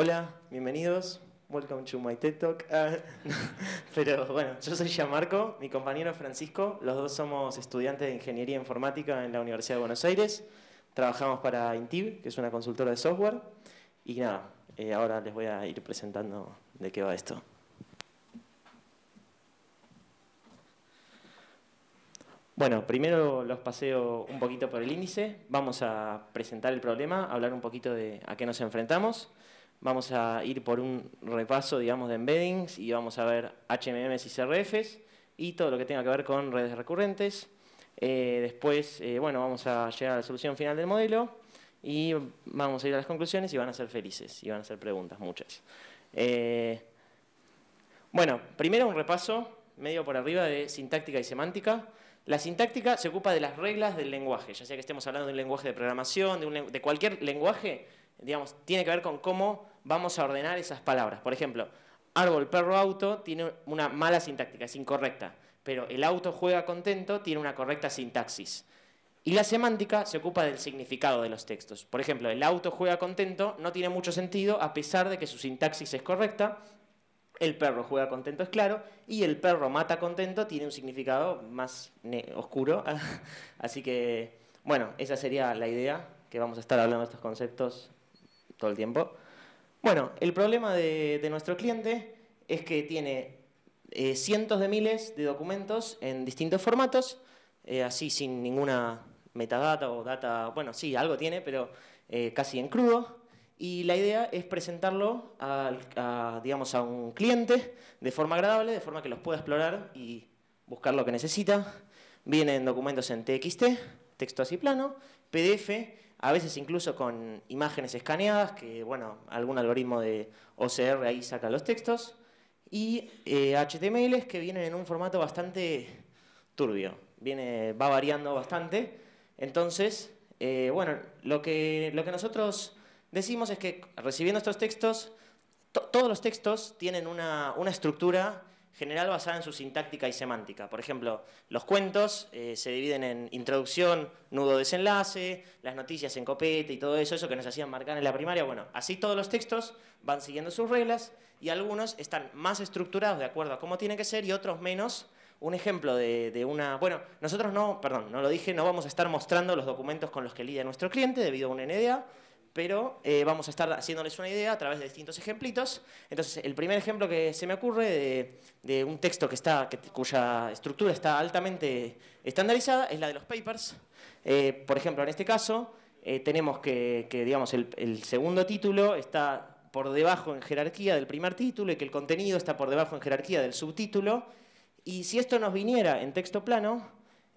Hola, bienvenidos. Welcome to my TED Talk. Ah, pero bueno, yo soy Gianmarco, mi compañero Francisco. Los dos somos estudiantes de Ingeniería Informática en la Universidad de Buenos Aires. Trabajamos para Intib, que es una consultora de software. Y nada, eh, ahora les voy a ir presentando de qué va esto. Bueno, primero los paseo un poquito por el índice. Vamos a presentar el problema, hablar un poquito de a qué nos enfrentamos. Vamos a ir por un repaso, digamos, de embeddings y vamos a ver HMMs y CRFs y todo lo que tenga que ver con redes recurrentes. Eh, después, eh, bueno, vamos a llegar a la solución final del modelo y vamos a ir a las conclusiones y van a ser felices y van a ser preguntas, muchas. Eh, bueno, primero un repaso medio por arriba de sintáctica y semántica. La sintáctica se ocupa de las reglas del lenguaje, ya sea que estemos hablando de un lenguaje de programación, de cualquier lenguaje, tiene que ver con cómo vamos a ordenar esas palabras. Por ejemplo, árbol, perro, auto tiene una mala sintáctica, es incorrecta, pero el auto juega contento tiene una correcta sintaxis. Y la semántica se ocupa del significado de los textos. Por ejemplo, el auto juega contento no tiene mucho sentido a pesar de que su sintaxis es correcta, el perro juega contento es claro, y el perro mata contento tiene un significado más oscuro. Así que, bueno, esa sería la idea, que vamos a estar hablando de estos conceptos todo el tiempo. Bueno, el problema de, nuestro cliente es que tiene eh, cientos de miles de documentos en distintos formatos, eh, así sin ninguna metadata o data, bueno, sí, algo tiene, pero eh, casi en crudo. Y la idea es presentarlo digamos, a un cliente de forma agradable, de forma que los pueda explorar y buscar lo que necesita. Vienen documentos en TXT, texto así plano, PDF, a veces incluso con imágenes escaneadas, que bueno, algún algoritmo de OCR ahí saca los textos, y HTML eh, HTMLs que vienen en un formato bastante turbio, viene, va variando bastante. Entonces, eh, bueno, lo que, lo que nosotros decimos es que recibiendo estos textos, todos los textos tienen una, una estructura general basada en su sintáctica y semántica. Por ejemplo, los cuentos eh, se dividen en introducción, nudo desenlace, las noticias en copete y todo eso, eso que nos hacían marcar en la primaria. Bueno, así todos los textos van siguiendo sus reglas y algunos están más estructurados de acuerdo a cómo tiene que ser y otros menos. Un ejemplo de, una... Bueno, nosotros no, perdón, no lo dije, no vamos a estar mostrando los documentos con los que lidia nuestro cliente debido a una NDA, pero eh, vamos a estar haciéndoles una idea a través de distintos ejemplitos. Entonces, el primer ejemplo que se me ocurre de, un texto que está, cuya estructura está altamente estandarizada es la de los papers. Eh, por ejemplo, en este caso, eh, tenemos que, digamos, el, el, segundo título está por debajo en jerarquía del primer título y que el contenido está por debajo en jerarquía del subtítulo. Y si esto nos viniera en texto plano,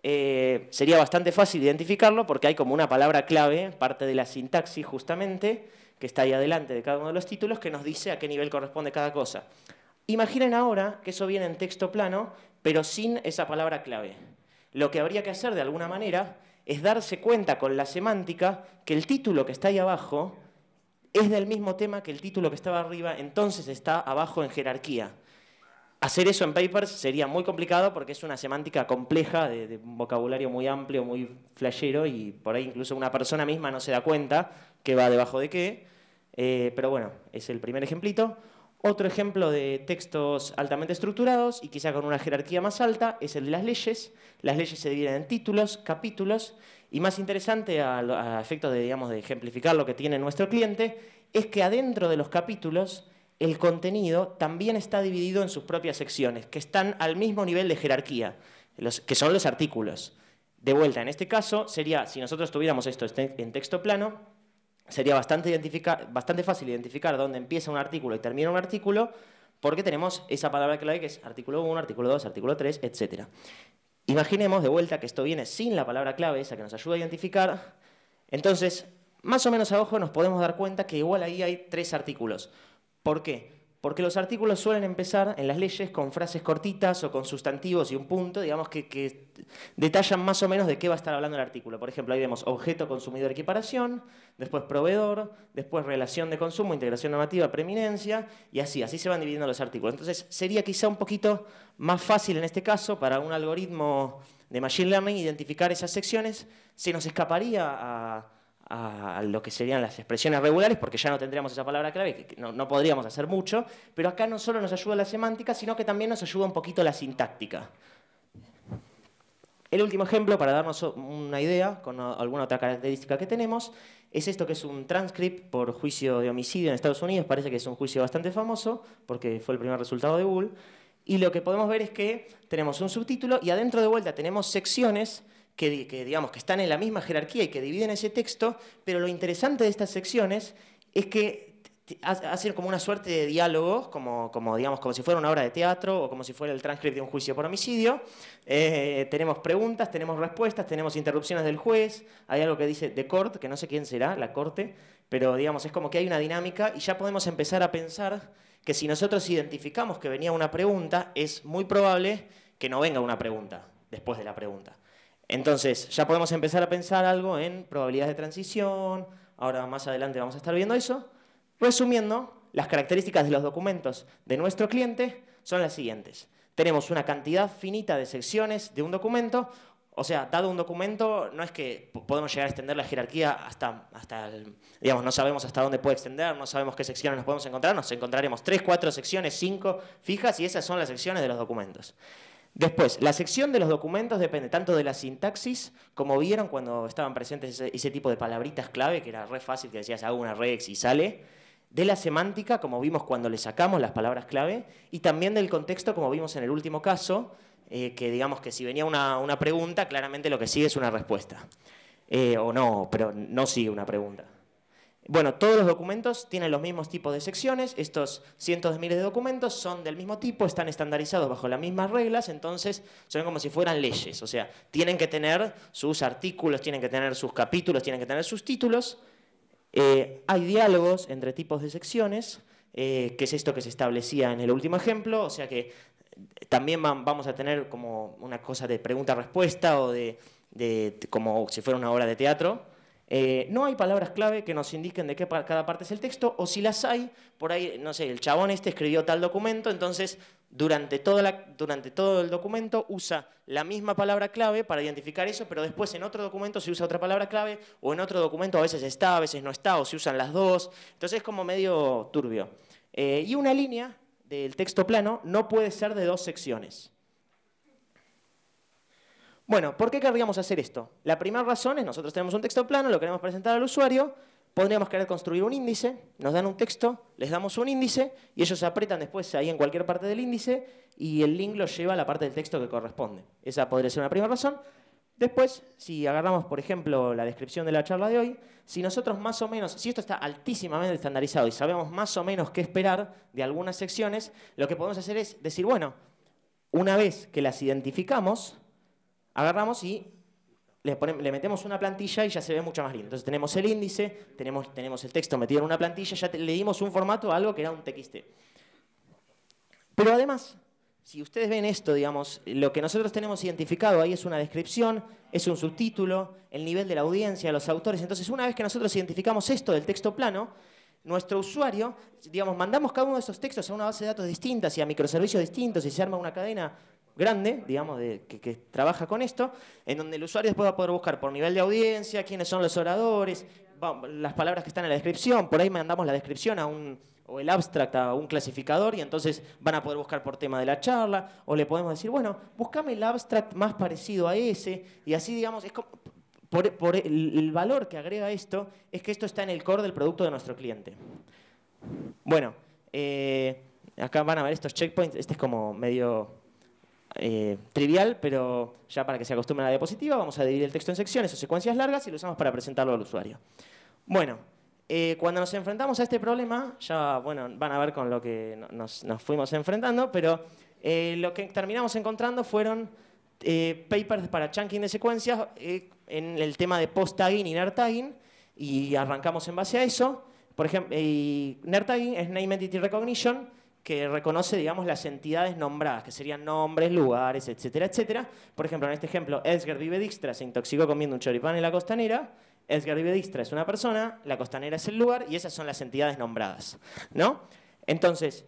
eh, sería bastante fácil identificarlo porque hay como una palabra clave, parte de la sintaxis justamente, que está ahí adelante de cada uno de los títulos, que nos dice a qué nivel corresponde cada cosa. Imaginen ahora que eso viene en texto plano, pero sin esa palabra clave. Lo que habría que hacer de alguna manera es darse cuenta con la semántica que el título que está ahí abajo es del mismo tema que el título que estaba arriba, entonces está abajo en jerarquía. Hacer eso en papers sería muy complicado porque es una semántica compleja, de, un vocabulario muy amplio, muy flashero, y por ahí incluso una persona misma no se da cuenta qué va debajo de qué. Eh, pero bueno, es el primer ejemplito. Otro ejemplo de textos altamente estructurados y quizá con una jerarquía más alta es el de las leyes. Las leyes se dividen en títulos, capítulos, y más interesante a, a efectos de, digamos, de ejemplificar lo que tiene nuestro cliente, es que adentro de los capítulos el contenido también está dividido en sus propias secciones, que están al mismo nivel de jerarquía, que son los artículos. De vuelta, en este caso sería, si nosotros tuviéramos esto este, en texto plano, sería bastante, bastante fácil identificar dónde empieza un artículo y termina un artículo, porque tenemos esa palabra clave que es artículo 1, artículo 2, artículo 3, etc. Imaginemos de vuelta que esto viene sin la palabra clave, esa que nos ayuda a identificar. Entonces, más o menos a ojo nos podemos dar cuenta que igual ahí hay tres artículos. ¿Por qué? Porque los artículos suelen empezar en las leyes con frases cortitas o con sustantivos y un punto, digamos, que, detallan más o menos de qué va a estar hablando el artículo. Por ejemplo, ahí vemos objeto, consumidor, equiparación, después proveedor, después relación de consumo, integración normativa, preeminencia, y así, así se van dividiendo los artículos. Entonces, sería quizá un poquito más fácil en este caso para un algoritmo de Machine Learning identificar esas secciones. Se nos escaparía a a lo que serían las expresiones regulares, porque ya no tendríamos esa palabra clave, que no, no, podríamos hacer mucho, pero acá no solo nos ayuda la semántica, sino que también nos ayuda un poquito la sintáctica. El último ejemplo, para darnos una idea con alguna otra característica que tenemos, es esto que es un transcript por juicio de homicidio en Estados Unidos, parece que es un juicio bastante famoso, porque fue el primer resultado de Google, y lo que podemos ver es que tenemos un subtítulo y adentro de vuelta tenemos secciones que, digamos, que están en la misma jerarquía y que dividen ese texto, pero lo interesante de estas secciones es que hacen como una suerte de diálogos, como, como, digamos, como si fuera una obra de teatro o como si fuera el transcript de un juicio por homicidio. Eh, tenemos preguntas, tenemos respuestas, tenemos interrupciones del juez, hay algo que dice de court, que no sé quién será, la corte, pero digamos, es como que hay una dinámica y ya podemos empezar a pensar que si nosotros identificamos que venía una pregunta, es muy probable que no venga una pregunta después de la pregunta. Entonces, ya podemos empezar a pensar algo en probabilidades de transición, ahora más adelante vamos a estar viendo eso. Resumiendo, las características de los documentos de nuestro cliente son las siguientes. Tenemos una cantidad finita de secciones de un documento, o sea, dado un documento, no es que podemos llegar a extender la jerarquía hasta, hasta el, digamos, no sabemos hasta dónde puede extender, no sabemos qué secciones nos podemos encontrar, nos encontraremos tres, cuatro secciones, cinco fijas, y esas son las secciones de los documentos. Después, la sección de los documentos depende tanto de la sintaxis, como vieron cuando estaban presentes ese, tipo de palabritas clave, que era re fácil, que decías hago una regex y sale, de la semántica, como vimos cuando le sacamos las palabras clave, y también del contexto, como vimos en el último caso, eh, que digamos que si venía una, pregunta, claramente lo que sigue es una respuesta. Eh, o no, pero no sigue una pregunta. Bueno, todos los documentos tienen los mismos tipos de secciones, estos cientos de miles de documentos son del mismo tipo, están estandarizados bajo las mismas reglas, entonces son como si fueran leyes, o sea, tienen que tener sus artículos, tienen que tener sus capítulos, tienen que tener sus títulos. Eh, hay diálogos entre tipos de secciones, eh, que es esto que se establecía en el último ejemplo, o sea que también vamos a tener como una cosa de pregunta-respuesta o de como si fuera una obra de teatro. Eh, no hay palabras clave que nos indiquen de qué cada parte es el texto, o si las hay, por ahí, no sé, el chabón este escribió tal documento, entonces durante, todo el documento usa la misma palabra clave para identificar eso, pero después en otro documento se usa otra palabra clave, o en otro documento a veces está, a veces no está, o se usan las dos, entonces es como medio turbio. Eh, y una línea del texto plano no puede ser de dos secciones. Bueno, ¿por qué querríamos hacer esto? La primera razón es, nosotros tenemos un texto plano, lo queremos presentar al usuario, podríamos querer construir un índice, nos dan un texto, les damos un índice y ellos apretan después ahí en cualquier parte del índice y el link lo lleva a la parte del texto que corresponde. Esa podría ser una primera razón. Después, si agarramos, por ejemplo, la descripción de la charla de hoy, si nosotros más o menos, si esto está altísimamente estandarizado y sabemos más o menos qué esperar de algunas secciones, lo que podemos hacer es decir, bueno, una vez que las identificamos, Agarramos y le, metemos una plantilla y ya se ve mucho más lindo. Entonces tenemos el índice, tenemos, tenemos el texto metido en una plantilla, ya le dimos un formato a algo que era un TXT. Pero además, si ustedes ven esto, digamos, lo que nosotros tenemos identificado ahí es una descripción, es un subtítulo, el nivel de la audiencia, los autores. Entonces, una vez que nosotros identificamos esto del texto plano, nuestro usuario, digamos, mandamos cada uno de esos textos a una base de datos distintas y a microservicios distintos y se arma una cadena grande, digamos, de, que, trabaja con esto, en donde el usuario después va a poder buscar por nivel de audiencia, quiénes son los oradores, las palabras que están en la descripción, por ahí mandamos la descripción a un, o el abstract a un clasificador y entonces van a poder buscar por tema de la charla, o le podemos decir, bueno, buscame el abstract más parecido a ese, y así, digamos, es como, por, el, valor que agrega esto es que esto está en el core del producto de nuestro cliente. Bueno, eh, acá van a ver estos checkpoints, este es como medio eh, trivial, pero ya para que se acostumbre a la diapositiva, vamos a dividir el texto en secciones o secuencias largas y lo usamos para presentarlo al usuario. Bueno, eh, cuando nos enfrentamos a este problema, ya bueno, van a ver con lo que nos, fuimos enfrentando, pero eh, lo que terminamos encontrando fueron papers para chunking de secuencias en el tema de post-tagging y nerd-tagging, y arrancamos en base a eso. Por ejemplo, nerd-tagging es Name Entity Recognition, que reconoce, digamos, las entidades nombradas, que serían nombres, lugares, etcétera, etcétera. Por ejemplo, en este ejemplo, Edgar dixtra se intoxicó comiendo un choripán en la costanera. Edgar Distra es una persona, la costanera es el lugar y esas son las entidades nombradas, ¿no? Entonces,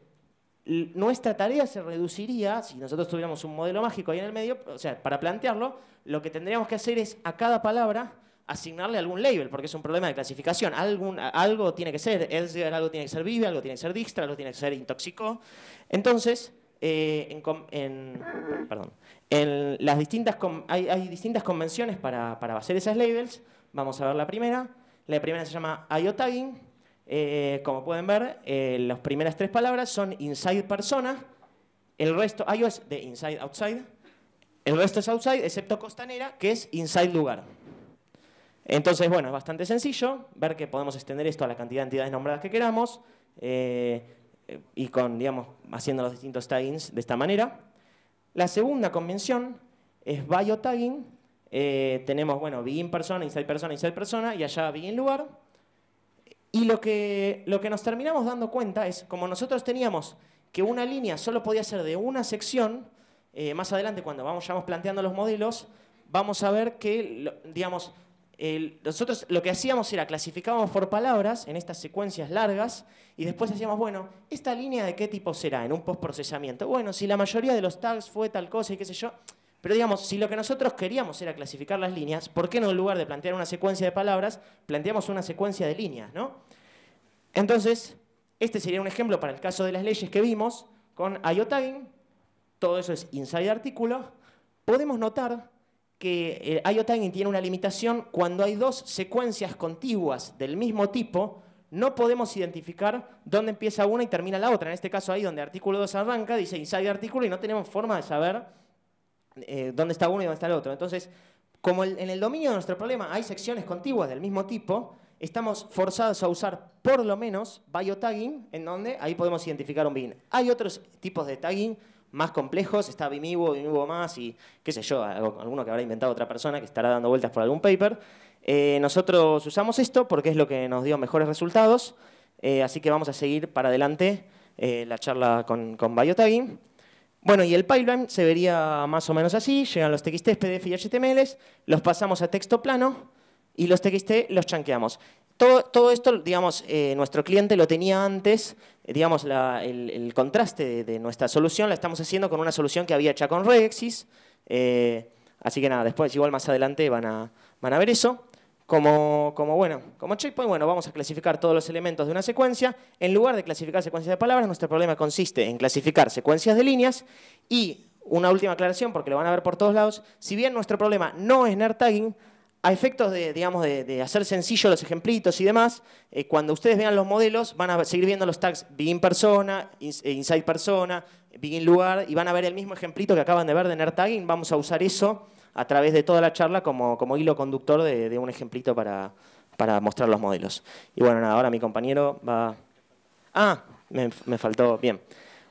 nuestra tarea se reduciría, si nosotros tuviéramos un modelo mágico ahí en el medio, o sea, para plantearlo, lo que tendríamos que hacer es a cada palabra asignarle algún label, porque es un problema de clasificación. algo tiene que ser algo tiene que ser Vive, algo tiene que ser distra, algo tiene que ser Intoxicó. Entonces, eh, en, las distintas hay, distintas convenciones para, para, hacer esas labels. Vamos a ver la primera. La primera se llama IO eh, como pueden ver, eh, las primeras tres palabras son inside persona. El resto, IO es de inside outside. El resto es outside, excepto costanera, que es inside lugar. Entonces, bueno, es bastante sencillo ver que podemos extender esto a la cantidad de entidades nombradas que queramos eh, eh, y con, digamos, haciendo los distintos taggings de esta manera. La segunda convención es biotagging. Eh, tenemos, bueno, begin persona, inside persona, inside persona y allá begin lugar. Y lo que, lo que nos terminamos dando cuenta es, como nosotros teníamos que una línea solo podía ser de una sección, más adelante cuando vamos, ya vamos planteando los modelos, vamos a ver que, digamos, nosotros lo que hacíamos era clasificábamos por palabras en estas secuencias largas y después hacíamos, bueno, ¿esta línea de qué tipo será en un postprocesamiento? Bueno, si la mayoría de los tags fue tal cosa y qué sé yo. Pero digamos, si lo que nosotros queríamos era clasificar las líneas, ¿por qué no en lugar de plantear una secuencia de palabras, planteamos una secuencia de líneas, ¿no? Entonces, este sería un ejemplo para el caso de las leyes que vimos con IOTagging. todo eso es inside artículo. Podemos notar que el eh, IOTagging tiene una limitación. Cuando hay dos secuencias contiguas del mismo tipo, no podemos identificar dónde empieza una y termina la otra. En este caso ahí donde artículo 2 arranca, dice inside artículo y no tenemos forma de saber eh, dónde está uno y dónde está el otro. Entonces, como en el dominio de nuestro problema hay secciones contiguas del mismo tipo, estamos forzados a usar por lo menos biotagging, en donde ahí podemos identificar un bin. Hay otros tipos de tagging más complejos, está Vimivo, Vimivo más y qué sé yo, alguno que habrá inventado otra persona que estará dando vueltas por algún paper. Eh, nosotros usamos esto porque es lo que nos dio mejores resultados, eh, así que vamos a seguir para adelante eh, la charla con, con Biotagging. Bueno, y el pipeline se vería más o menos así, llegan los txt, PDF y html. los pasamos a texto plano y los TXT los chanqueamos todo, esto, digamos, eh, nuestro cliente lo tenía antes, digamos, el, contraste de, nuestra solución la estamos haciendo con una solución que había hecha con Rexis. Eh, así que nada, después igual más adelante van a, van a ver eso. Como, como, bueno, como checkpoint, bueno, vamos a clasificar todos los elementos de una secuencia. En lugar de clasificar secuencias de palabras, nuestro problema consiste en clasificar secuencias de líneas. Y una última aclaración, porque lo van a ver por todos lados, si bien nuestro problema no es nerd tagging, a efectos de, digamos, de, hacer sencillo los ejemplitos y demás, eh, cuando ustedes vean los modelos van a seguir viendo los tags begin persona, eh, inside persona, begin lugar y van a ver el mismo ejemplito que acaban de ver de nerd tagging. Vamos a usar eso a través de toda la charla como, hilo conductor de, un ejemplito para, mostrar los modelos. Y bueno, ahora mi compañero va... Ah, me, faltó. Bien.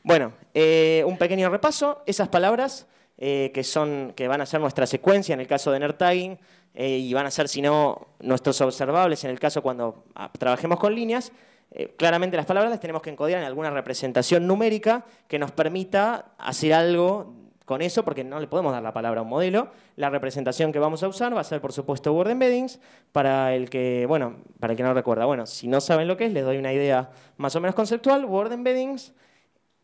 Bueno, eh, un pequeño repaso. Esas palabras que, son, que van a ser nuestra secuencia en el caso de nerd tagging eh, y van a ser, si no, nuestros observables en el caso cuando ah, trabajemos con líneas. Eh, claramente las palabras las tenemos que encodear en alguna representación numérica que nos permita hacer algo con eso, porque no le podemos dar la palabra a un modelo. La representación que vamos a usar va a ser, por supuesto, Word Embeddings. Para el que, bueno, para el que no recuerda, bueno, si no saben lo que es, les doy una idea más o menos conceptual. Word Embeddings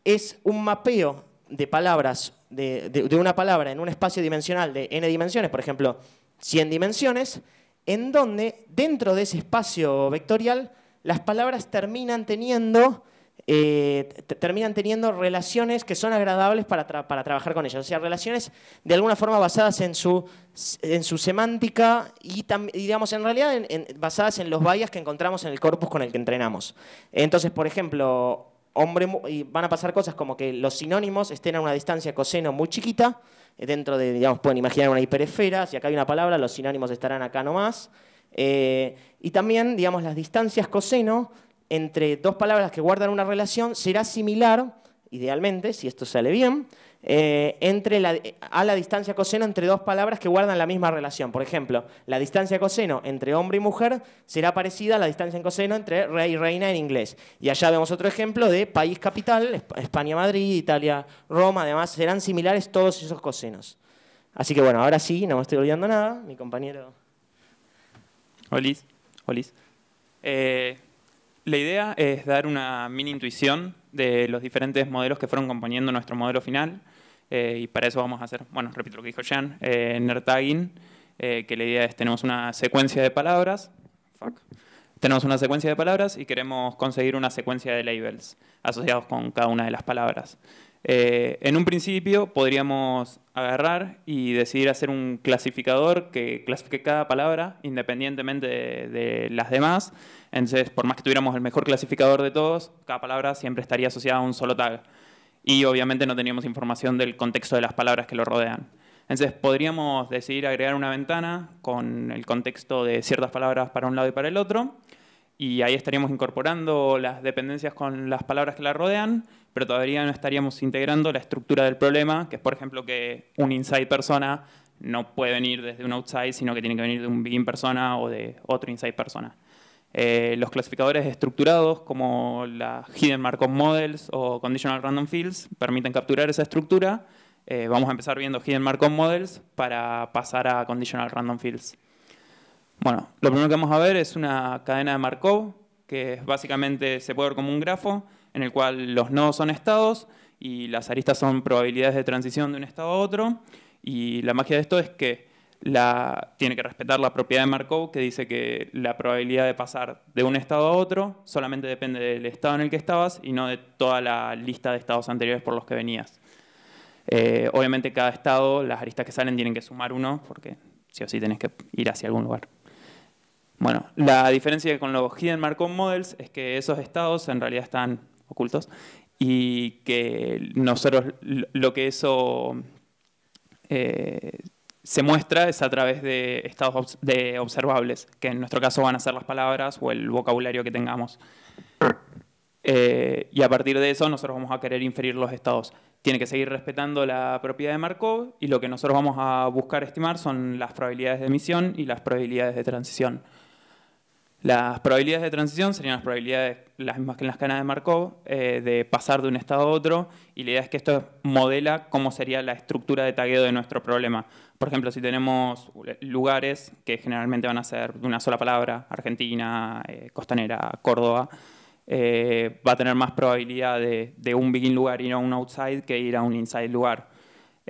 es un mapeo de palabras, de una palabra en un espacio dimensional de n dimensiones, por ejemplo, 100 dimensiones, en donde dentro de ese espacio vectorial las palabras terminan teniendo, eh, terminan teniendo relaciones que son agradables para, trabajar con ellas, o sea, relaciones de alguna forma basadas en su, semántica y, digamos, en realidad basadas en los vallas que encontramos en el corpus con el que entrenamos. Entonces, por ejemplo, hombre, y van a pasar cosas como que los sinónimos estén a una distancia coseno muy chiquita, dentro de, digamos, pueden imaginar una hiperesfera, si acá hay una palabra, los sinónimos estarán acá nomás. Eh, y también, digamos, las distancias coseno entre dos palabras que guardan una relación será similar, idealmente, si esto sale bien, eh, a la distancia coseno entre dos palabras que guardan la misma relación. Por ejemplo, la distancia coseno entre hombre y mujer será parecida a la distancia en coseno entre rey y reina en inglés. Y allá vemos otro ejemplo de país capital, España-Madrid, Italia-Roma, además serán similares todos esos cosenos. Así que bueno, ahora sí, no me estoy olvidando nada, mi compañero. Olis, Olis. Eh, la idea es dar una mini intuición de los diferentes modelos que fueron componiendo nuestro modelo final. Eh, y para eso vamos a hacer, bueno, repito lo que dijo Jan, eh, eh, que la idea es tenemos una secuencia de palabras, fuck, tenemos una secuencia de palabras y queremos conseguir una secuencia de labels asociados con cada una de las palabras. Eh, en un principio podríamos agarrar y decidir hacer un clasificador que clasifique cada palabra independientemente de, las demás. Entonces, por más que tuviéramos el mejor clasificador de todos, cada palabra siempre estaría asociada a un solo tag. Y obviamente no teníamos información del contexto de las palabras que lo rodean. Entonces, podríamos decidir agregar una ventana con el contexto de ciertas palabras para un lado y para el otro. Y ahí estaríamos incorporando las dependencias con las palabras que la rodean pero todavía no estaríamos integrando la estructura del problema, que es, por ejemplo, que un inside persona no puede venir desde un outside, sino que tiene que venir de un begin persona o de otro inside persona. Eh, los clasificadores estructurados, como la Hidden Markov Models o Conditional Random Fields, permiten capturar esa estructura. Eh, vamos a empezar viendo Hidden Markov Models para pasar a Conditional Random Fields. Bueno, lo primero que vamos a ver es una cadena de Markov, que básicamente se puede ver como un grafo, en el cual los nodos son estados y las aristas son probabilidades de transición de un estado a otro. Y la magia de esto es que tiene que respetar la propiedad de Markov que dice que la probabilidad de pasar de un estado a otro solamente depende del estado en el que estabas y no de toda la lista de estados anteriores por los que venías. Eh, obviamente cada estado, las aristas que salen tienen que sumar uno porque sí o sí tenés que ir hacia algún lugar. Bueno, la diferencia con los Hidden Markov Models es que esos estados en realidad están ocultos, y que nosotros lo que eso eh, se muestra es a través de estados de observables, que en nuestro caso van a ser las palabras o el vocabulario que tengamos. Eh, y a partir de eso nosotros vamos a querer inferir los estados. Tiene que seguir respetando la propiedad de Markov y lo que nosotros vamos a buscar estimar son las probabilidades de emisión y las probabilidades de transición. Las probabilidades de transición serían las probabilidades, las mismas que en las canas de Markov, eh, de pasar de un estado a otro, y la idea es que esto modela cómo sería la estructura de tagueo de nuestro problema. Por ejemplo, si tenemos lugares que generalmente van a ser de una sola palabra, Argentina, eh, Costanera, Córdoba, eh, va a tener más probabilidad de, de un begin lugar ir a un outside que ir a un inside lugar.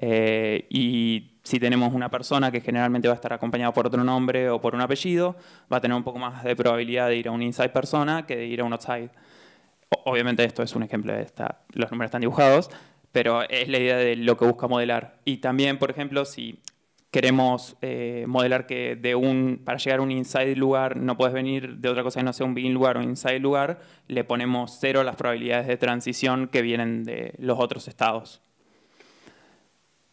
Eh, y si tenemos una persona que generalmente va a estar acompañada por otro nombre o por un apellido, va a tener un poco más de probabilidad de ir a un inside persona que de ir a un outside. Obviamente esto es un ejemplo, de esta, los números están dibujados, pero es la idea de lo que busca modelar. Y también, por ejemplo, si queremos eh, modelar que para llegar a un inside lugar no puedes venir de otra cosa que no sea un bin lugar o inside lugar, le ponemos cero a las probabilidades de transición que vienen de los otros estados.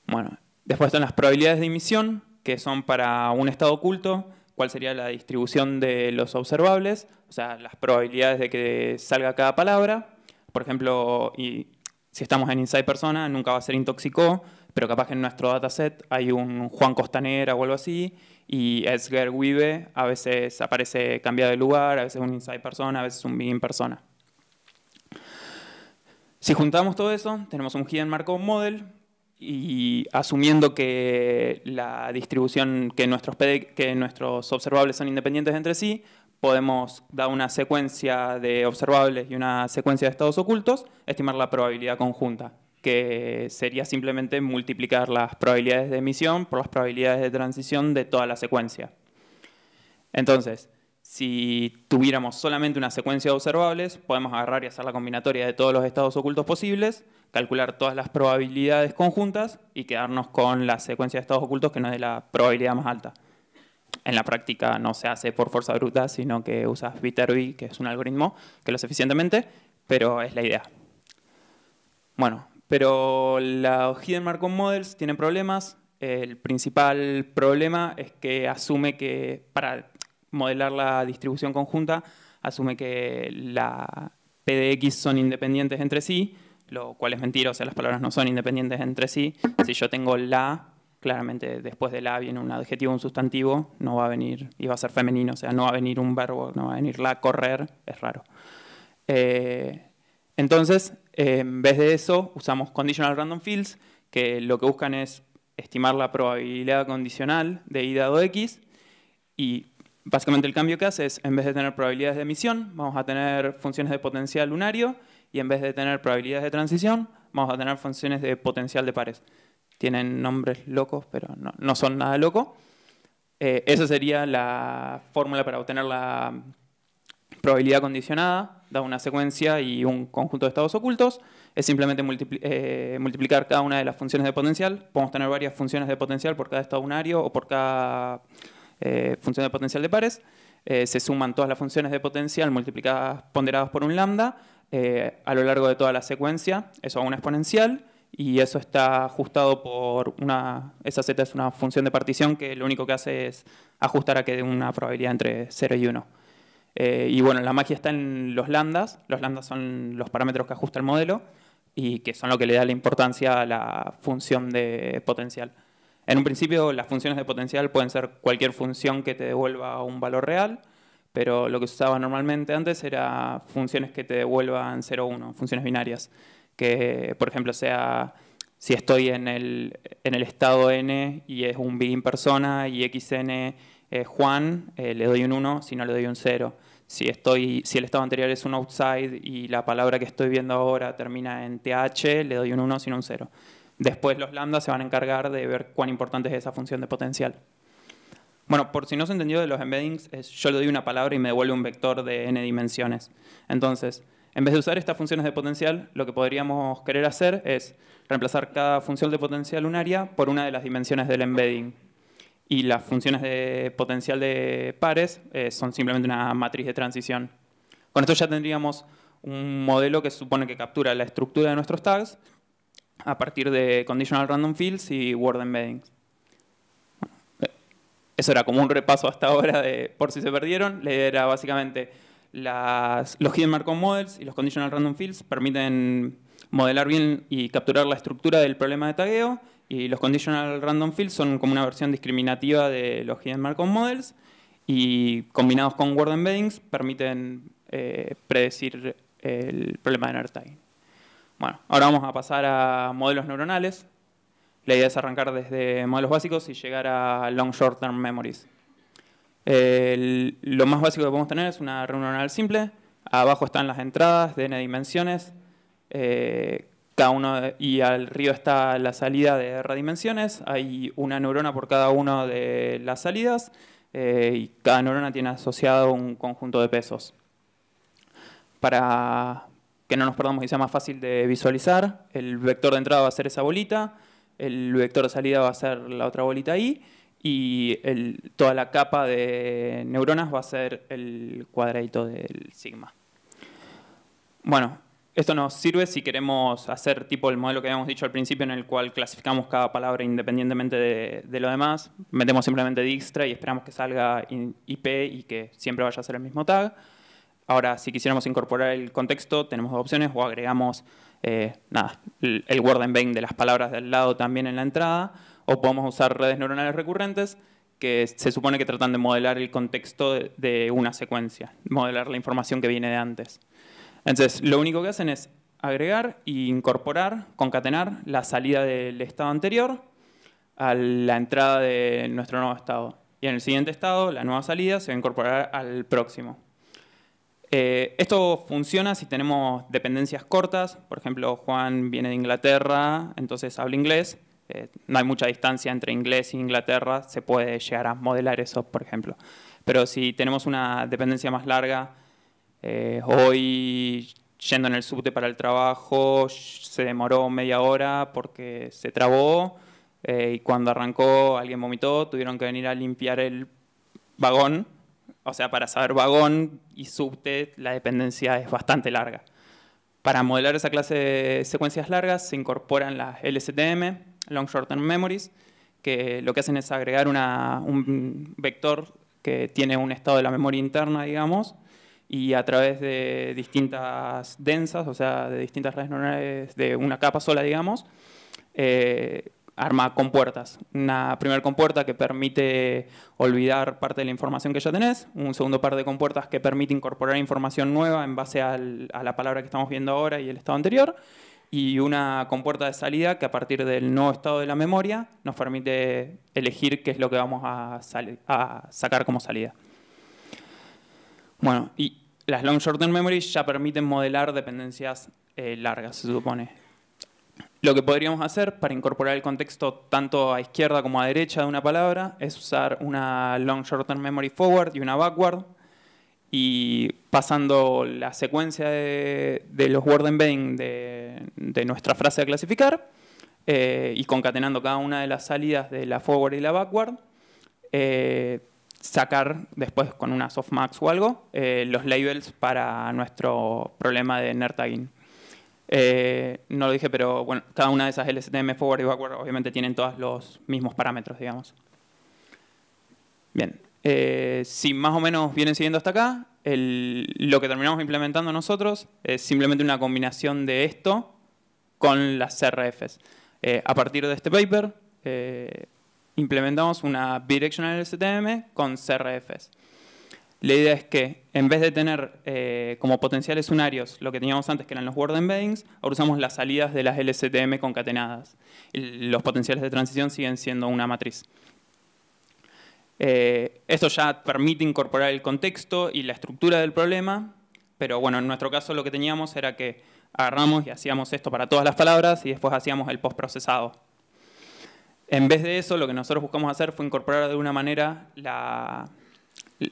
Bueno, después están las probabilidades de emisión, que son para un estado oculto, cuál sería la distribución de los observables, o sea, las probabilidades de que salga cada palabra. Por ejemplo, si estamos en Inside Persona, nunca va a ser intoxicó, pero capaz que en nuestro dataset hay un Juan Costanera o algo así, y Edgar Weave a veces aparece cambiado de lugar, a veces un Inside Persona, a veces un Begin Persona. Si juntamos todo eso, tenemos un Hidden Markov Model, y asumiendo que la distribución, que nuestros, observables son independientes entre sí, podemos dar una secuencia de observables y una secuencia de estados ocultos, estimar la probabilidad conjunta, que sería simplemente multiplicar las probabilidades de emisión por las probabilidades de transición de toda la secuencia. Entonces, si tuviéramos solamente una secuencia de observables, podemos agarrar y hacer la combinatoria de todos los estados ocultos posibles, calcular todas las probabilidades conjuntas y quedarnos con la secuencia de estados ocultos que nos dé la probabilidad más alta. En la práctica no se hace por fuerza bruta, sino que usas Viterbi, que es un algoritmo que lo hace eficientemente, pero es la idea. Bueno, pero los Hidden Markov Models tienen problemas. El principal problema es que asume que para modelar la distribución conjunta asume que la PDX son independientes entre sí, lo cual es mentira, o sea, las palabras no son independientes entre sí. Si yo tengo la, claramente después de la viene un adjetivo, un sustantivo, no va a venir, y va a ser femenino, o sea, no va a venir un verbo, no va a venir la, correr, es raro. Eh, entonces, eh, en vez de eso, usamos conditional random fields, que lo que buscan es estimar la probabilidad condicional de i dado x, y Básicamente el cambio que hace es, en vez de tener probabilidades de emisión, vamos a tener funciones de potencial unario, y en vez de tener probabilidades de transición, vamos a tener funciones de potencial de pares. Tienen nombres locos, pero no, son nada loco. Eh, esa sería la fórmula para obtener la probabilidad condicionada, da una secuencia y un conjunto de estados ocultos. Es simplemente eh, multiplicar cada una de las funciones de potencial. Podemos tener varias funciones de potencial por cada estado unario o por cada eh, función de potencial de pares, eh, se suman todas las funciones de potencial multiplicadas, ponderadas por un lambda eh, a lo largo de toda la secuencia, eso a una exponencial, y eso está ajustado por una, esa z es una función de partición que lo único que hace es ajustar a que dé una probabilidad entre 0 y 1. y bueno, la magia está en los lambdas, los lambdas son los parámetros que ajusta el modelo y que son lo que le da la importancia a la función de potencial. En un principio las funciones de potencial pueden ser cualquier función que te devuelva un valor real, pero lo que se usaba normalmente antes era funciones que te devuelvan 0 1, funciones binarias, que por ejemplo sea si estoy en el, estado n y es un bin persona y xn es Juan, eh, le doy un 1, si no le doy un 0. Si, estoy, si el estado anterior es un outside y la palabra que estoy viendo ahora termina en th, le doy un 1, si un 0. Después los lambdas se van a encargar de ver cuán importante es esa función de potencial. Bueno, por si no se entendió de los embeddings, yo le doy una palabra y me devuelve un vector de n dimensiones. Entonces, en vez de usar estas funciones de potencial, lo que podríamos querer hacer es reemplazar cada función de potencial unaria por una de las dimensiones del embedding. Y las funciones de potencial de pares eh, son simplemente una matriz de transición. Con esto ya tendríamos un modelo que supone que captura la estructura de nuestros tags a partir de Conditional Random Fields y Word Embeddings. Eso era como un repaso hasta ahora de por si se perdieron. Era básicamente las, los Hidden Markov Models y los Conditional Random Fields permiten modelar bien y capturar la estructura del problema de tagueo y los Conditional Random Fields son como una versión discriminativa de los Hidden Markov Models y combinados con Word Embeddings permiten eh, predecir el problema de tag. Bueno, ahora vamos a pasar a modelos neuronales. La idea es arrancar desde modelos básicos y llegar a long short term memories. lo más básico que podemos tener es una red neuronal simple. Abajo están las entradas de n dimensiones. Eh, cada uno y al río está la salida de r dimensiones. Hay una neurona por cada una de las salidas. Eh, y cada neurona tiene asociado un conjunto de pesos. Para, que no nos perdamos y sea más fácil de visualizar. El vector de entrada va a ser esa bolita, el vector de salida va a ser la otra bolita ahí y toda la capa de neuronas va a ser el cuadradito del sigma. Bueno, esto nos sirve si queremos hacer tipo el modelo que habíamos dicho al principio en el cual clasificamos cada palabra independientemente de, lo demás. Metemos simplemente distra y esperamos que salga IP y que siempre vaya a ser el mismo tag. Ahora, si quisiéramos incorporar el contexto, tenemos dos opciones, o agregamos eh, el word embedding de las palabras del lado también en la entrada, o podemos usar redes neuronales recurrentes, que se supone que tratan de modelar el contexto de una secuencia, modelar la información que viene de antes. Entonces, lo único que hacen es agregar e incorporar, concatenar la salida del estado anterior a la entrada de nuestro nuevo estado. Y en el siguiente estado, la nueva salida se va a incorporar al próximo. Eh, esto funciona si tenemos dependencias cortas, por ejemplo, Juan viene de Inglaterra, entonces habla inglés, eh, no hay mucha distancia entre inglés e Inglaterra, se puede llegar a modelar eso, por ejemplo. Pero si tenemos una dependencia más larga, eh, hoy yendo en el subte para el trabajo se demoró media hora porque se trabó y cuando arrancó alguien vomitó, tuvieron que venir a limpiar el vagón o sea, para saber vagón y subte, la dependencia es bastante larga. Para modelar esa clase de secuencias largas se incorporan las LSTM, Long Short Term Memories, que lo que hacen es agregar un vector que tiene un estado de la memoria interna, digamos, y a través de distintas densas, o sea, de distintas redes neuronales de una capa sola, digamos, eh, arma compuertas. Una primera compuerta que permite olvidar parte de la información que ya tenés, un segundo par de compuertas que permite incorporar información nueva en base a la palabra que estamos viendo ahora y el estado anterior, y una compuerta de salida que a partir del nuevo estado de la memoria nos permite elegir qué es lo que vamos a, sacar como salida. Bueno, y las long short-term memories ya permiten modelar dependencias eh, largas, se supone. Lo que podríamos hacer para incorporar el contexto tanto a izquierda como a derecha de una palabra es usar una long short term memory forward y una backward y pasando la secuencia de, los word embedding de, nuestra frase a clasificar eh, y concatenando cada una de las salidas de la forward y la backward, eh, sacar después con una softmax o algo eh, los labels para nuestro problema de nerd tagging. Eh, no lo dije, pero bueno, cada una de esas LSTM forward y backward obviamente tienen todos los mismos parámetros, digamos. Bien, eh, si más o menos vienen siguiendo hasta acá, lo que terminamos implementando nosotros es simplemente una combinación de esto con las CRFs. Eh, a partir de este paper, implementamos una Bidirectional LSTM con CRFs. La idea es que en vez de tener eh, como potenciales unarios lo que teníamos antes, que eran los word embeddings, ahora usamos las salidas de las LSTM concatenadas. los potenciales de transición siguen siendo una matriz. Eh, esto ya permite incorporar el contexto y la estructura del problema, pero bueno, en nuestro caso lo que teníamos era que agarramos y hacíamos esto para todas las palabras y después hacíamos el post-procesado. En vez de eso, lo que nosotros buscamos hacer fue incorporar de una manera la,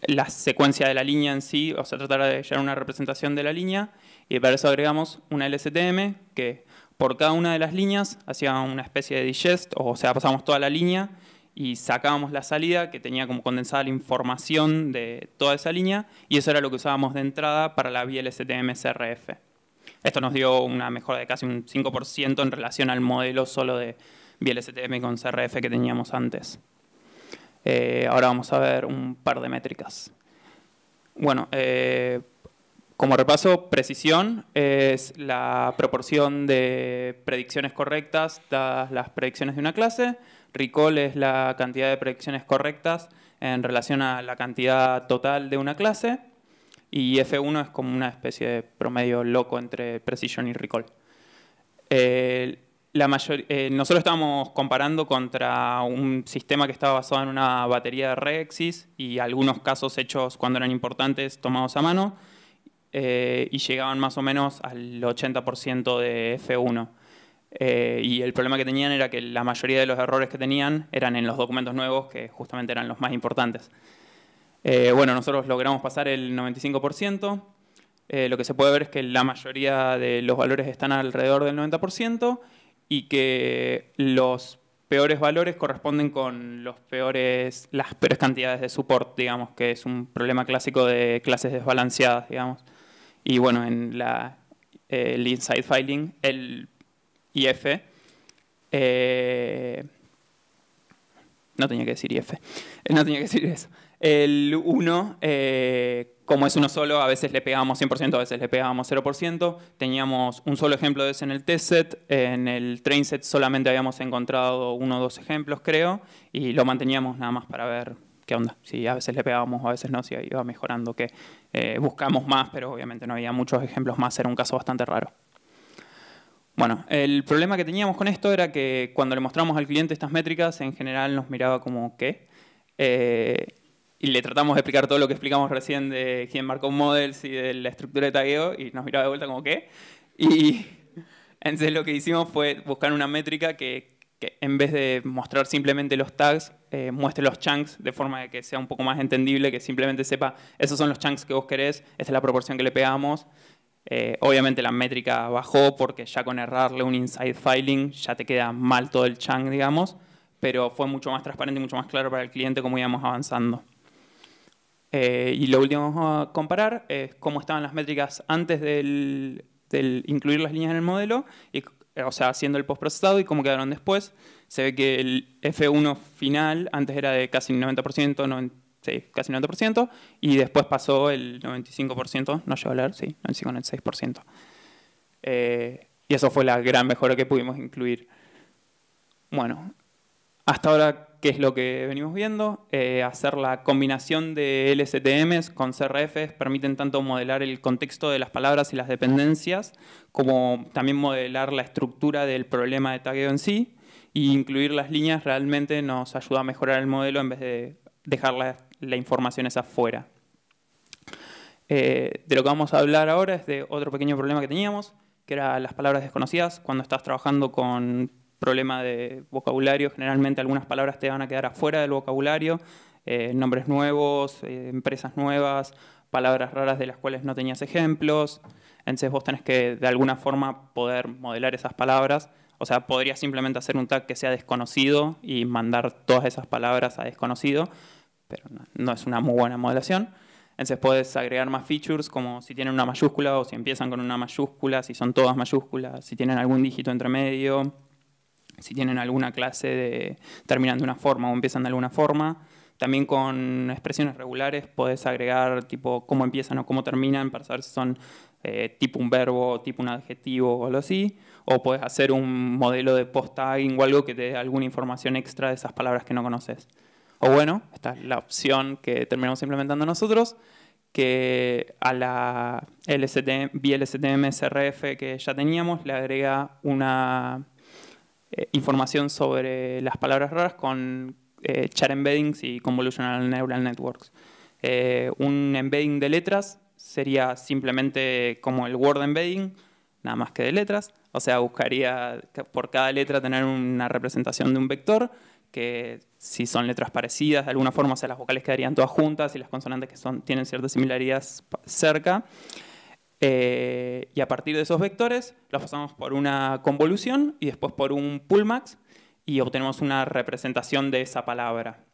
la secuencia de la línea en sí, o sea, tratar de llegar una representación de la línea, y para eso agregamos una LSTM que por cada una de las líneas hacía una especie de digest, o sea, pasamos toda la línea y sacábamos la salida que tenía como condensada la información de toda esa línea, y eso era lo que usábamos de entrada para la vía CRF. Esto nos dio una mejora de casi un 5% en relación al modelo solo de vía con CRF que teníamos antes. Eh, ahora vamos a ver un par de métricas. Bueno, eh, como repaso, precisión es la proporción de predicciones correctas dadas las predicciones de una clase. Recall es la cantidad de predicciones correctas en relación a la cantidad total de una clase. Y F1 es como una especie de promedio loco entre precision y recall. Eh, nosotros estábamos comparando contra un sistema que estaba basado en una batería de Rexis y algunos casos hechos cuando eran importantes tomados a mano eh, y llegaban más o menos al 80% de F1. Eh, y el problema que tenían era que la mayoría de los errores que tenían eran en los documentos nuevos, que justamente eran los más importantes. bueno, nosotros logramos pasar el 95%. lo que se puede ver es que la mayoría de los valores están alrededor del 90% y que los peores valores corresponden con los peores, las peores cantidades de support, digamos, que es un problema clásico de clases desbalanceadas, digamos. Y bueno, en la, eh, el inside filing, el IF, eh, no tenía que decir IF, no tenía que decir eso. El 1 como es uno solo, a veces le pegábamos 100%, a veces le pegábamos 0%. Teníamos un solo ejemplo de ese en el test set. En el train set solamente habíamos encontrado uno o dos ejemplos, creo, y lo manteníamos nada más para ver qué onda. Si a veces le pegábamos o a veces no, si iba mejorando, que eh, buscamos más, pero obviamente no había muchos ejemplos más, era un caso bastante raro. Bueno, el problema que teníamos con esto era que cuando le mostramos al cliente estas métricas, en general nos miraba como qué. Eh, y le tratamos de explicar todo lo que explicamos recién de quién marcó models y de la estructura de tagueo y nos miraba de vuelta como qué. Y entonces lo que hicimos fue buscar una métrica que, en vez de mostrar simplemente los tags, eh, muestre los chunks de forma de que sea un poco más entendible, que simplemente sepa, esos son los chunks que vos querés, esta es la proporción que le pegamos. Eh, obviamente la métrica bajó porque ya con errarle un inside filing ya te queda mal todo el chunk, digamos, pero fue mucho más transparente y mucho más claro para el cliente cómo íbamos avanzando. Eh, y lo último vamos a comparar es cómo estaban las métricas antes del, incluir las líneas en el modelo, y, o sea, haciendo el postprocesado y cómo quedaron después. Se ve que el F1 final antes era de casi 90%, 90 sí, casi 90%, y después pasó el 95%, no llegó a hablar, sí, 95-96%. Eh, y eso fue la gran mejora que pudimos incluir. Bueno, hasta ahora que es lo que venimos viendo. Eh, hacer la combinación de LSTMs con CRFs permiten tanto modelar el contexto de las palabras y las dependencias, como también modelar la estructura del problema de tagueo en sí. e incluir las líneas realmente nos ayuda a mejorar el modelo en vez de dejar la, la información esa fuera. Eh, de lo que vamos a hablar ahora es de otro pequeño problema que teníamos, que era las palabras desconocidas. Cuando estás trabajando con problema de vocabulario, generalmente algunas palabras te van a quedar afuera del vocabulario, eh, nombres nuevos, eh, empresas nuevas, palabras raras de las cuales no tenías ejemplos, entonces vos tenés que de alguna forma poder modelar esas palabras, o sea, podrías simplemente hacer un tag que sea desconocido y mandar todas esas palabras a desconocido, pero no, no es una muy buena modelación. Entonces puedes agregar más features como si tienen una mayúscula o si empiezan con una mayúscula, si son todas mayúsculas, si tienen algún dígito entre medio, si tienen alguna clase de, terminan de una forma o empiezan de alguna forma. También con expresiones regulares podés agregar tipo cómo empiezan o cómo terminan para saber si son eh, tipo un verbo, tipo un adjetivo o algo así. O puedes hacer un modelo de post-tagging o algo que te dé alguna información extra de esas palabras que no conoces. O bueno, esta es la opción que terminamos implementando nosotros, que a la LSTM, BLSTM SRF que ya teníamos le agrega una eh, información sobre las palabras raras con chat eh, char embeddings y convolutional neural networks. Eh, un embedding de letras sería simplemente como el word embedding, nada más que de letras. O sea, buscaría por cada letra tener una representación de un vector que si son letras parecidas, de alguna forma, o sea, las vocales quedarían todas juntas y las consonantes que son, tienen ciertas similaridades cerca. Eh, y a partir de esos vectores los pasamos por una convolución y después por un pullmax y obtenemos una representación de esa palabra,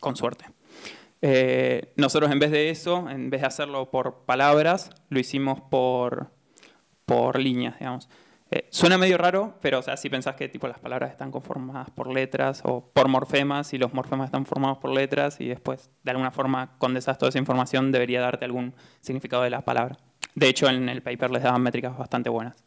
con suerte. Eh, nosotros en vez de eso, en vez de hacerlo por palabras, lo hicimos por, por líneas, digamos. Eh, suena medio raro, pero o sea, si pensás que tipo, las palabras están conformadas por letras o por morfemas y los morfemas están formados por letras y después de alguna forma con toda esa información debería darte algún significado de la palabra. De hecho, en el paper les daban métricas bastante buenas.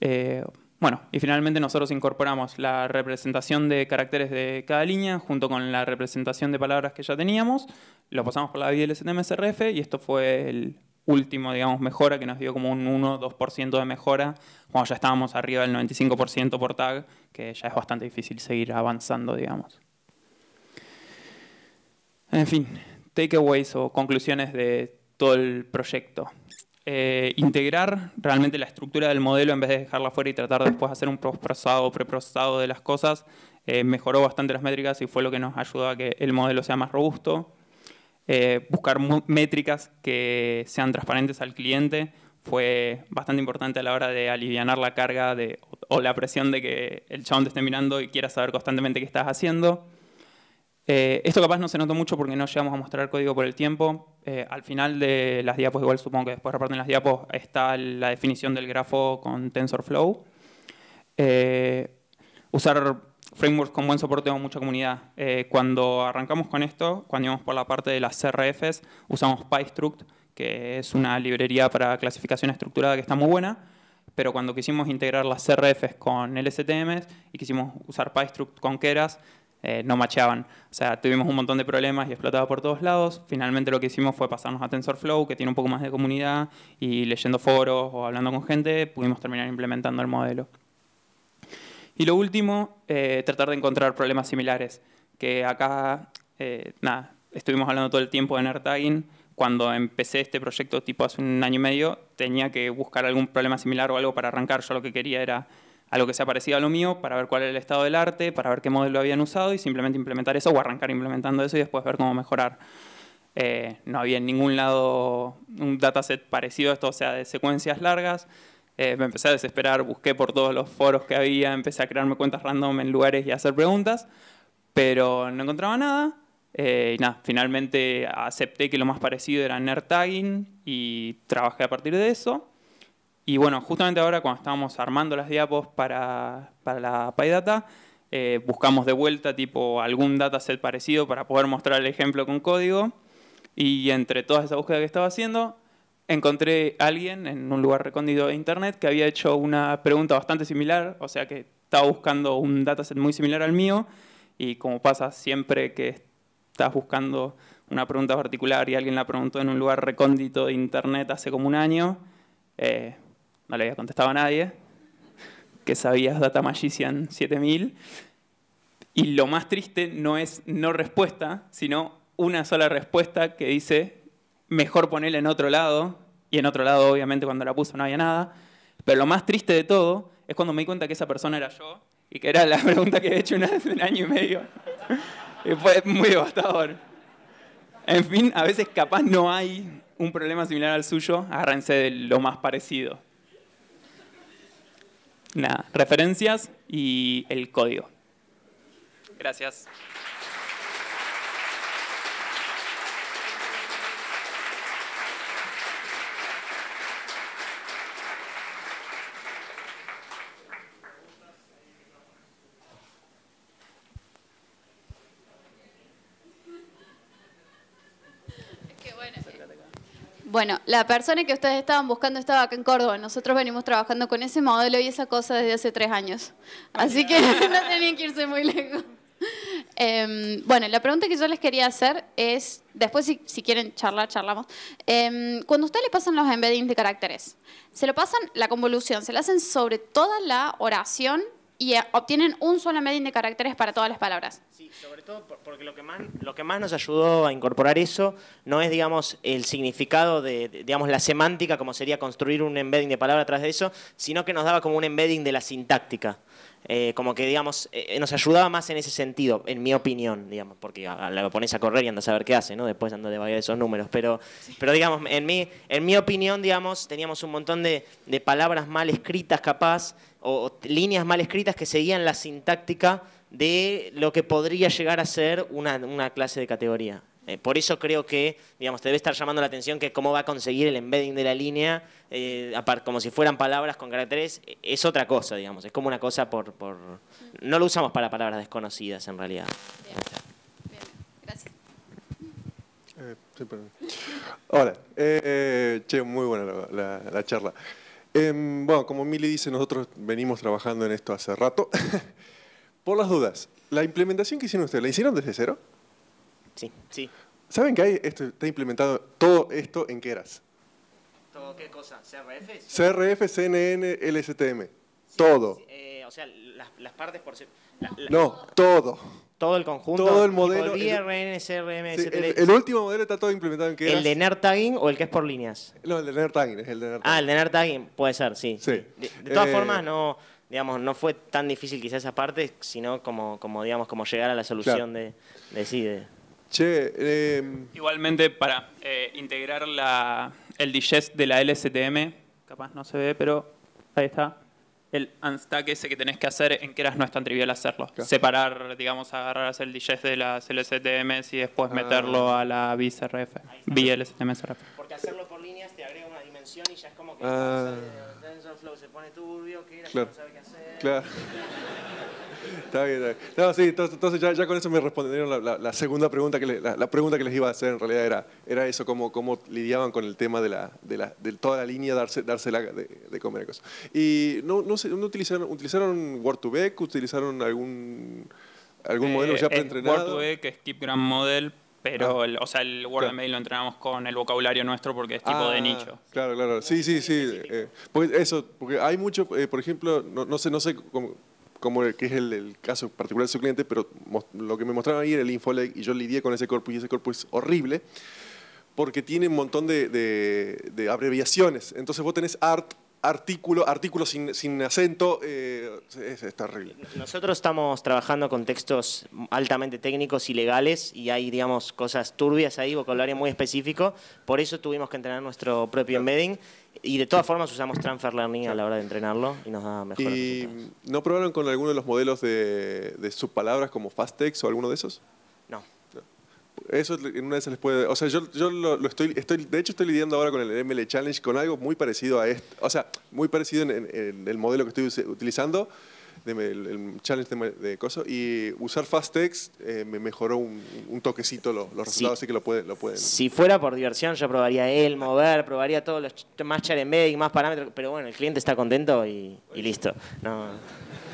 Eh, bueno, y finalmente nosotros incorporamos la representación de caracteres de cada línea junto con la representación de palabras que ya teníamos, lo pasamos por la vía y esto fue el último, digamos, mejora que nos dio como un 1-2% de mejora, cuando ya estábamos arriba del 95% por tag, que ya es bastante difícil seguir avanzando, digamos. En fin, takeaways o conclusiones de el proyecto. Eh, integrar realmente la estructura del modelo en vez de dejarla fuera y tratar después de hacer un procesado o preprocesado de las cosas, eh, mejoró bastante las métricas y fue lo que nos ayudó a que el modelo sea más robusto. Eh, buscar métricas que sean transparentes al cliente fue bastante importante a la hora de aliviar la carga de, o, la presión de que el chabón te esté mirando y quiera saber constantemente qué estás haciendo. Eh, esto capaz no se notó mucho porque no llegamos a mostrar el código por el tiempo. Eh, al final de las diapos, igual supongo que después reparten las diapos, está la definición del grafo con TensorFlow. Eh, usar frameworks con buen soporte o mucha comunidad. cuando arrancamos con esto, cuando íbamos por la parte de las CRFs, usamos PyStruct, que es una librería para clasificación estructurada que está muy buena pero cuando quisimos integrar las CRFs con LSTMs y quisimos usar PyStruct con Keras, eh, no macheaban. O sea, tuvimos un montón de problemas y explotaba por todos lados. Finalmente lo que hicimos fue pasarnos a TensorFlow, que tiene un poco más de comunidad, y leyendo foros o hablando con gente, pudimos terminar implementando el modelo. Y lo último, eh, tratar de encontrar problemas similares, que acá, eh, nada, estuvimos hablando todo el tiempo de NerdTagging. Cuando empecé este proyecto tipo hace un año y medio, tenía que buscar algún problema similar o algo para arrancar. Yo lo que quería era algo que sea parecido a lo mío para ver cuál era el estado del arte, para ver qué modelo habían usado y simplemente implementar eso o arrancar implementando eso y después ver cómo mejorar. Eh, no había en ningún lado un dataset parecido a esto, o sea, de secuencias largas. Eh, me empecé a desesperar, busqué por todos los foros que había, empecé a crearme cuentas random en lugares y a hacer preguntas, pero no encontraba nada. Eh, nada, finalmente acepté que lo más parecido era nerd tagging y trabajé a partir de eso. Y bueno, justamente ahora cuando estábamos armando las diapos para, para la PyData, eh, buscamos de vuelta tipo algún dataset parecido para poder mostrar el ejemplo con código. Y entre toda esa búsqueda que estaba haciendo, encontré a alguien en un lugar recóndito de internet que había hecho una pregunta bastante similar, o sea que estaba buscando un dataset muy similar al mío y como pasa siempre que estás buscando una pregunta particular y alguien la preguntó en un lugar recóndito de internet hace como un año, eh, no le había contestado a nadie, que sabías Data Magician 7000. Y lo más triste no es no respuesta, sino una sola respuesta que dice, mejor ponerla en otro lado, y en otro lado obviamente cuando la puso no había nada, pero lo más triste de todo es cuando me di cuenta que esa persona era yo y que era la pregunta que he hecho una vez en un año y medio. y fue muy devastador. En fin, a veces capaz no hay un problema similar al suyo, agárrense de lo más parecido nada, referencias y el código. Gracias. Bueno, la persona que ustedes estaban buscando estaba acá en Córdoba. Nosotros venimos trabajando con ese modelo y esa cosa desde hace tres años. Así que no tenían que irse muy lejos. Em, bueno, la pregunta que yo les quería hacer es, después si, quieren charlar, charlamos. Em, cuando ustedes le pasan los embeddings de caracteres, se lo pasan la convolución, se la hacen sobre toda la oración y eh, obtienen un solo embedding de caracteres para todas las palabras. Sobre todo porque lo que, más, nos ayudó a incorporar eso no es, digamos, el significado de, digamos, la semántica, como sería construir un embedding de palabra atrás de eso, sino que nos daba como un embedding de la sintáctica. Eh, como que, digamos, eh, nos ayudaba más en ese sentido, en mi opinión, digamos, porque la pones a correr y andas a ver qué hace, ¿no? Después de de variar esos números, pero, digamos, en mi, opinión, digamos, teníamos un montón de, palabras mal escritas capaz, o líneas mal escritas que seguían la sintáctica de lo que podría llegar a ser una, clase de categoría. Eh, por eso creo que, digamos, te debe estar llamando la atención que cómo va a conseguir el embedding de la línea, eh, como si fueran palabras con caracteres, e, es otra cosa, digamos, es como una cosa por... por... No lo usamos para palabras desconocidas en realidad. Bien. Gracias. Eh, Hola, che, muy buena la, la charla. Em, bueno, como Mili dice, nosotros venimos trabajando en esto hace rato. Por las dudas, la implementación que hicieron ustedes, ¿la hicieron desde cero? Sí, sí. ¿Saben que hay esto, está implementado todo esto en Keras? ¿Todo qué cosa? ¿CRF? CRF, CNN, LSTM. todo. Eh, o sea, las, partes por... La, No, todo. Todo el conjunto. Todo el modelo. El, IRN, CRM, sí, el, último modelo está todo implementado en Keras. ¿El de NER tagging o el que es por líneas? No, el de NER Es el de Ah, el de NER tagging. Puede ser, sí. sí. De, todas eh, formas, no digamos, no fue tan difícil quizás esa parte, sino como, como digamos, como llegar a la solución de, de, sí, Che, em, Igualmente, para eh, integrar la, el digest de la LSTM, capaz no se ve, pero ahí está. El unstack ese que tenés que hacer en Keras no es tan trivial hacerlo. Separar, digamos, agarrar, hacer el digest de las LSTMs y después ah. meterlo a la BSRF. BLSTM-SRF. Porque hacerlo por líneas te agrega y ya es como que ah. flow se pone turbio, que claro. no sabe qué hacer. Claro. está bien, está bien. No, sí, entonces ya, ya con eso me respondieron la, la, la segunda pregunta que la, la, pregunta que les iba a hacer en realidad era, era eso, cómo, cómo lidiaban con el tema de, la, de, de toda la línea darse, dársela de, de comer cosas. Y no, no, utilizaron, utilizaron Word 2 vec utilizaron algún algún eh, modelo ya eh, preentrenado. Word 2 vec Skipgram Model, pero, ah. el, o sea, el Word Mail lo entrenamos con el vocabulario nuestro porque es tipo de ah, nicho. Claro, claro. Sí, sí, sí. Eh, pues eso, porque hay mucho, eh, por ejemplo, no, sé, no sé cómo, es el, caso particular de su cliente, pero lo que me mostraron ahí era el infoleg y yo lidié con ese corpus y ese corpus es horrible porque tiene un montón de abreviaciones. Entonces vos tenés ART artículo, artículo sin, sin acento, eh, es, terrible. Nosotros estamos trabajando con textos altamente técnicos y legales y hay, digamos, cosas turbias ahí, vocabulario muy específico, por eso tuvimos que entrenar nuestro propio embedding y de todas formas usamos transfer learning a la hora de entrenarlo y nos da mejor ¿Y no probaron con alguno de los modelos de, de subpalabras como Fastex o alguno de esos? No. Eso en una de esas les puede. O sea, yo, yo lo, estoy, estoy. De hecho, estoy lidiando ahora con el ML Challenge con algo muy parecido a esto. O sea, muy parecido en, el modelo que estoy utilizando, de, el, challenge de, de cosas. Y usar Fast Text eh, me mejoró un, toquecito los resultados, así que lo, pueden. Lo pueden. Si fuera por diversión, yo probaría el mover, probaría todos los más y más parámetros. Pero bueno, el cliente está contento y, y listo. No.